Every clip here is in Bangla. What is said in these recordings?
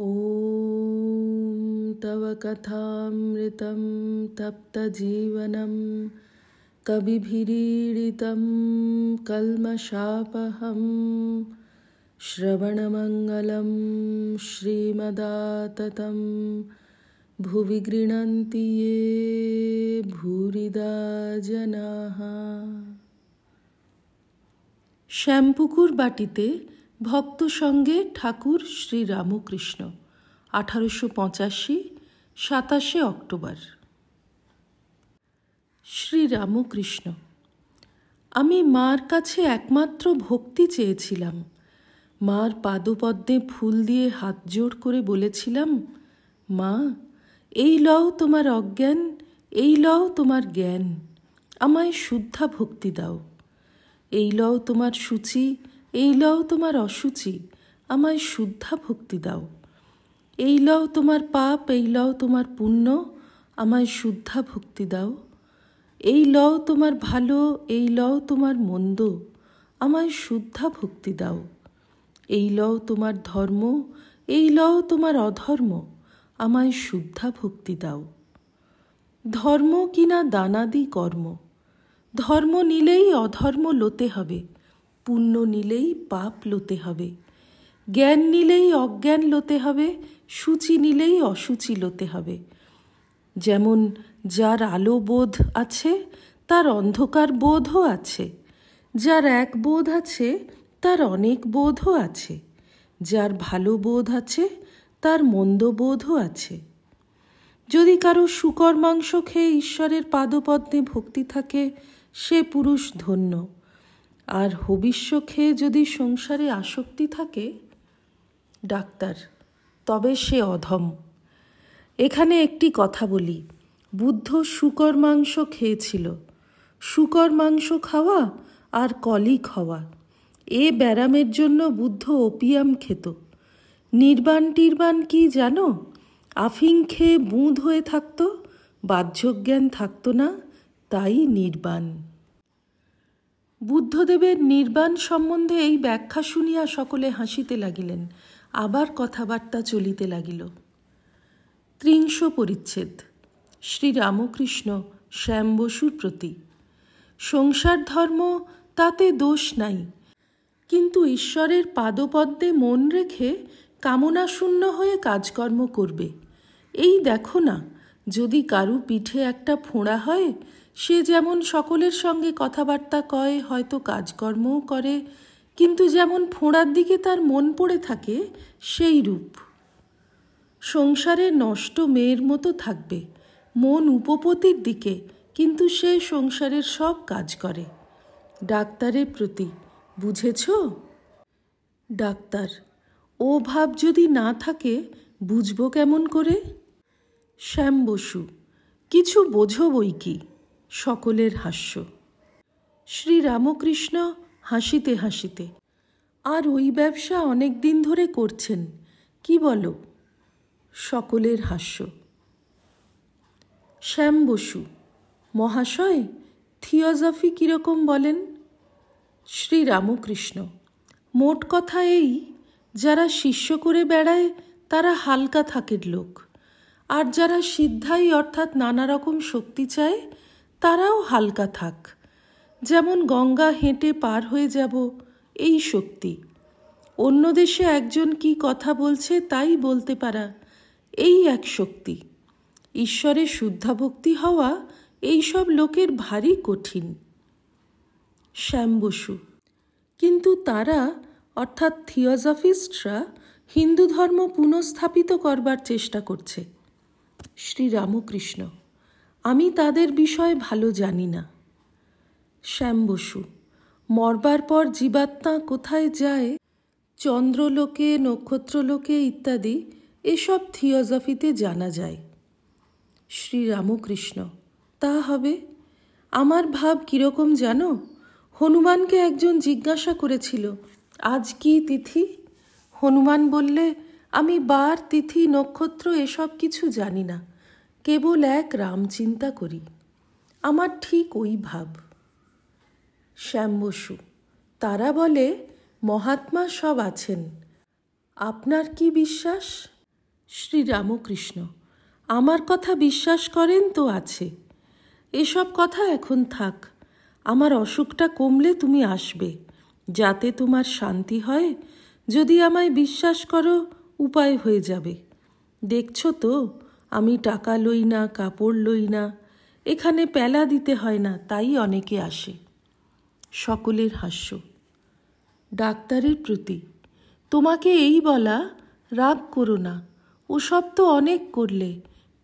ॐ तव कथामृतं तप्तजीवनं कविभिरीडितं कल्मशापहं श्रवणमङ्गलं श्रीमदाततं भुवि गृणन्ति ये भूरिदाजनाः शेम्पुकुर्बाटिते ভক্ত সঙ্গে ঠাকুর শ্রী রামকৃষ্ণ আঠারোশো পঁচাশি সাতাশে অক্টোবর শ্রী রামকৃষ্ণ আমি মার কাছে একমাত্র ভক্তি চেয়েছিলাম মার পাদপদ্মে ফুল দিয়ে হাত জোড় করে বলেছিলাম মা এই লও তোমার অজ্ঞান এই লও তোমার জ্ঞান আমায় শুদ্ধা ভক্তি দাও এই লও তোমার সূচি এই লও তোমার অসুচি আমায় শুদ্ধা ভক্তি দাও এই লও তোমার পাপ এই লও তোমার পুণ্য আমায় শুদ্ধা ভক্তি দাও এই লও তোমার ভালো এই লও তোমার মন্দ আমায় শুদ্ধা ভক্তি দাও এই লও তোমার ধর্ম এই লও তোমার অধর্ম আমায় শুদ্ধা ভক্তি দাও ধর্ম কিনা দানাদি কর্ম ধর্ম নিলেই অধর্ম লোতে হবে পুণ্য নিলেই পাপ লোতে হবে জ্ঞান নিলেই অজ্ঞান লোতে হবে সূচি নিলেই অসুচি লোতে হবে যেমন যার আলো বোধ আছে তার অন্ধকার বোধও আছে যার এক বোধ আছে তার অনেক বোধও আছে যার ভালো বোধ আছে তার মন্দ বোধও আছে যদি কারো শুকর মাংস খেয়ে ঈশ্বরের পাদপদ্মে ভক্তি থাকে সে পুরুষ ধন্য আর হবিষ্য খেয়ে যদি সংসারে আসক্তি থাকে ডাক্তার তবে সে অধম এখানে একটি কথা বলি বুদ্ধ শুকর মাংস খেয়েছিল শুকর মাংস খাওয়া আর কলি খাওয়া এ ব্যারামের জন্য বুদ্ধ ওপিয়াম খেত নির্বাণ টির্বাণ কি জানো আফিং খেয়ে বুঁদ হয়ে থাকতো বাহ্যজ্ঞান থাকতো না তাই নির্বাণ বুদ্ধদেবের নির্বাণ সম্বন্ধে এই ব্যাখ্যা শুনিয়া সকলে হাসিতে লাগিলেন আবার কথাবার্তা চলিতে লাগিল ত্রিংশ পরিচ্ছেদ শ্রীরামকৃষ্ণ শ্যাম বসুর প্রতি সংসার ধর্ম তাতে দোষ নাই কিন্তু ঈশ্বরের পাদপদ্মে মন রেখে কামনাশূন্য হয়ে কাজকর্ম করবে এই দেখো না যদি কারু পিঠে একটা ফোঁড়া হয় সে যেমন সকলের সঙ্গে কথাবার্তা কয় হয়তো কাজকর্মও করে কিন্তু যেমন ফোঁড়ার দিকে তার মন পড়ে থাকে সেই রূপ সংসারে নষ্ট মেয়ের মতো থাকবে মন উপপতির দিকে কিন্তু সে সংসারের সব কাজ করে ডাক্তারের প্রতি বুঝেছ ডাক্তার ও ভাব যদি না থাকে বুঝবো কেমন করে শ্যাম বসু কিছু বোঝো বই কি সকলের হাস্য শ্রী রামকৃষ্ণ হাসিতে হাসিতে আর ওই ব্যবসা অনেক দিন ধরে করছেন কি বলো সকলের হাস্য শ্যাম বসু মহাশয় থিওজফি কীরকম বলেন শ্রী রামকৃষ্ণ মোট কথা এই যারা শিষ্য করে বেড়ায় তারা হালকা থাকের লোক আর যারা সিদ্ধাই অর্থাৎ নানা রকম শক্তি চায় তারাও হালকা থাক যেমন গঙ্গা হেঁটে পার হয়ে যাব এই শক্তি অন্য দেশে একজন কি কথা বলছে তাই বলতে পারা এই এক শক্তি ঈশ্বরের শুদ্ধাভক্তি হওয়া এইসব লোকের ভারী কঠিন শ্যাম বসু কিন্তু তারা অর্থাৎ থিওজফিস্টরা হিন্দু ধর্ম পুনঃস্থাপিত করবার চেষ্টা করছে শ্রীরামকৃষ্ণ আমি তাদের বিষয়ে ভালো জানি না শ্যাম বসু মরবার পর জীবাত্মা কোথায় যায় চন্দ্রলোকে নক্ষত্রলোকে ইত্যাদি এসব থিওজফিতে জানা যায় শ্রীরামকৃষ্ণ তা হবে আমার ভাব কীরকম জানো হনুমানকে একজন জিজ্ঞাসা করেছিল আজ কি তিথি হনুমান বললে আমি বার তিথি নক্ষত্র এসব কিছু জানি না কেবল এক রাম চিন্তা করি আমার ঠিক ওই ভাব শ্যাম বসু তারা বলে মহাত্মা সব আছেন আপনার কি বিশ্বাস শ্রী রামকৃষ্ণ আমার কথা বিশ্বাস করেন তো আছে এসব কথা এখন থাক আমার অসুখটা কমলে তুমি আসবে যাতে তোমার শান্তি হয় যদি আমায় বিশ্বাস করো উপায় হয়ে যাবে দেখছো তো আমি টাকা লই না কাপড় লই না এখানে পেলা দিতে হয় না তাই অনেকে আসে সকলের হাস্য ডাক্তারের প্রতি তোমাকে এই বলা রাগ করো না ওসব তো অনেক করলে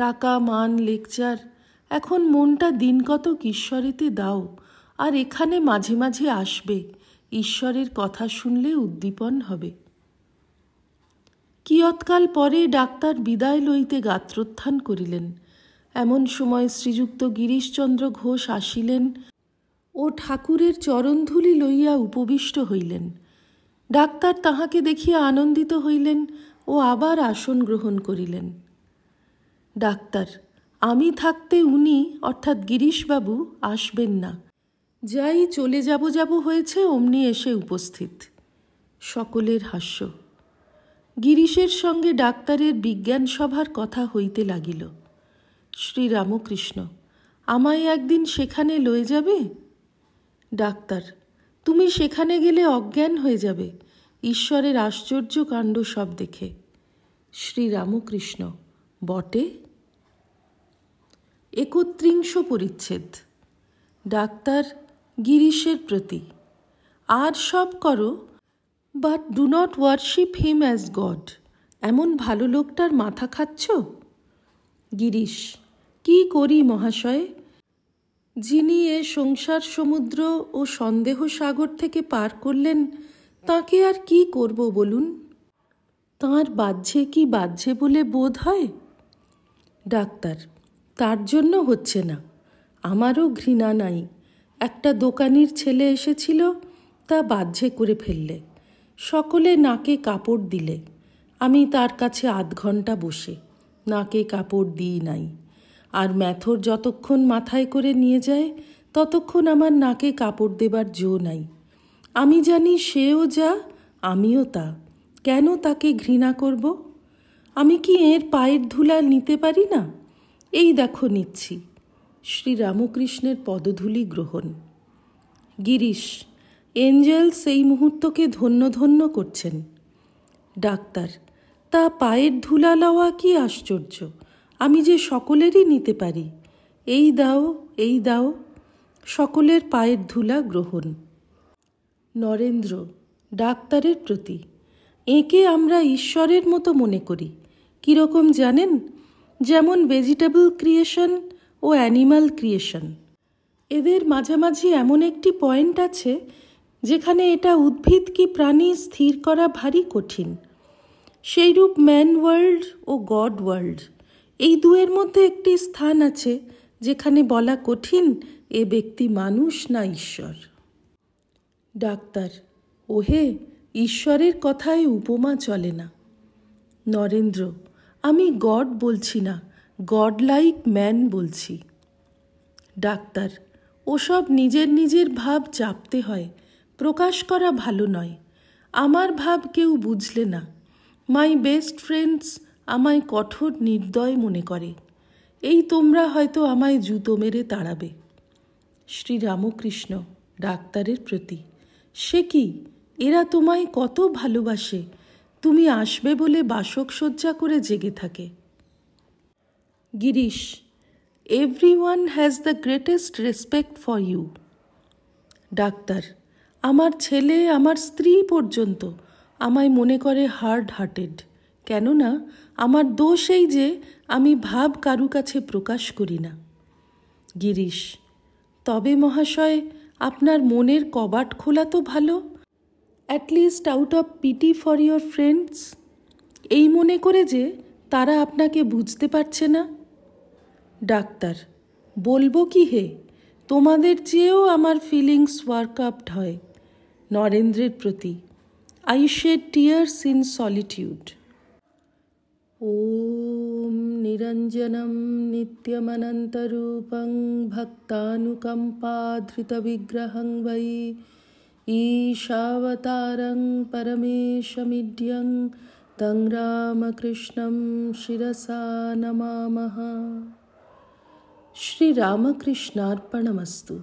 টাকা মান লেকচার এখন মনটা দিনকত ঈশ্বরেতে দাও আর এখানে মাঝে মাঝে আসবে ঈশ্বরের কথা শুনলে উদ্দীপন হবে কিয়ৎকাল পরে ডাক্তার বিদায় লইতে গাত্রোত্থান করিলেন এমন সময় শ্রীযুক্ত গিরিশচন্দ্র ঘোষ আসিলেন ও ঠাকুরের চরণধুলি লইয়া উপবিষ্ট হইলেন ডাক্তার তাহাকে দেখিয়া আনন্দিত হইলেন ও আবার আসন গ্রহণ করিলেন ডাক্তার আমি থাকতে উনি অর্থাৎ গিরিশবাবু আসবেন না যাই চলে যাব যাব হয়েছে অমনি এসে উপস্থিত সকলের হাস্য গিরিশের সঙ্গে ডাক্তারের বিজ্ঞান সভার কথা হইতে লাগিল শ্রীরামকৃষ্ণ আমায় একদিন সেখানে লয়ে যাবে ডাক্তার তুমি সেখানে গেলে অজ্ঞান হয়ে যাবে ঈশ্বরের আশ্চর্য কাণ্ড সব দেখে শ্রীরামকৃষ্ণ বটে একত্রিংশ পরিচ্ছেদ ডাক্তার গিরিশের প্রতি আর সব করো but do not worship him as God এমন ভালো লোকটার মাথা খাচ্ছ গিরিশ কি করি মহাশয় যিনি এ সংসার সমুদ্র ও সন্দেহ সাগর থেকে পার করলেন তাকে আর কি করব বলুন তাঁর বাজছে কি বাজছে বলে বোধ হয় ডাক্তার তার জন্য হচ্ছে না আমারও ঘৃণা নাই একটা দোকানির ছেলে এসেছিল তা বাহ্যে করে ফেললে সকলে নাকে কাপড় দিলে আমি তার কাছে আধ ঘন্টা বসে নাকে কাপড় দিই নাই আর ম্যাথর যতক্ষণ মাথায় করে নিয়ে যায় ততক্ষণ আমার নাকে কাপড় দেবার জো নাই আমি জানি সেও যা আমিও তা কেন তাকে ঘৃণা করব আমি কি এর পায়ের ধুলা নিতে পারি না এই দেখো নিচ্ছি শ্রী রামকৃষ্ণের পদধূলি গ্রহণ গিরিশ এঞ্জেল সেই মুহূর্তকে ধন্য ধন্য করছেন ডাক্তার তা পায়ের ধুলা লওয়া কি আশ্চর্য আমি যে সকলেরই নিতে পারি এই দাও এই দাও সকলের পায়ের ধুলা গ্রহণ নরেন্দ্র ডাক্তারের প্রতি এঁকে আমরা ঈশ্বরের মতো মনে করি কীরকম জানেন যেমন ভেজিটেবল ক্রিয়েশন ও অ্যানিমাল ক্রিয়েশন এদের মাঝামাঝি এমন একটি পয়েন্ট আছে যেখানে এটা উদ্ভিদ কি প্রাণী স্থির করা ভারী কঠিন সেইরূপ ম্যান ওয়ার্ল্ড ও গড ওয়ার্ল্ড এই দুয়ের মধ্যে একটি স্থান আছে যেখানে বলা কঠিন এ ব্যক্তি মানুষ না ঈশ্বর ডাক্তার ওহে ঈশ্বরের কথায় উপমা চলে না নরেন্দ্র আমি গড বলছি না গড লাইক ম্যান বলছি ডাক্তার ওসব নিজের নিজের ভাব চাপতে হয় প্রকাশ করা ভালো নয় আমার ভাব কেউ বুঝলে না মাই বেস্ট ফ্রেন্ডস আমায় কঠোর নির্দয় মনে করে এই তোমরা হয়তো আমায় জুতো মেরে তাড়াবে শ্রী রামকৃষ্ণ ডাক্তারের প্রতি সে কি এরা তোমায় কত ভালোবাসে তুমি আসবে বলে বাসক সজ্জা করে জেগে থাকে Girish every one has the greatest respect for you doctor আমার ছেলে আমার স্ত্রী পর্যন্ত আমায় মনে করে হার্ড হার্টেড কেননা আমার দোষ এই যে আমি ভাব কারু কাছে প্রকাশ করি না গিরিশ তবে মহাশয় আপনার মনের কবাট খোলা তো ভালো at least out of pity for your friends এই মনে করে যে তারা আপনাকে বুঝতে পারছে না ডাক্তার বলবো কি হে তোমাদের চেয়েও আমার ফিলিংস আপড হয় नरेंद्र प्रति I shed tears in solitude ॐ निरञ्जनं नित्यमनन्तरूपं भक्तानुकम्पाधृतविग्रहं वै ईशावतारं परमेशमिड्यं तं रामकृष्णं शिरसा नमामः श्रीरामकृष्णार्पणमस्तु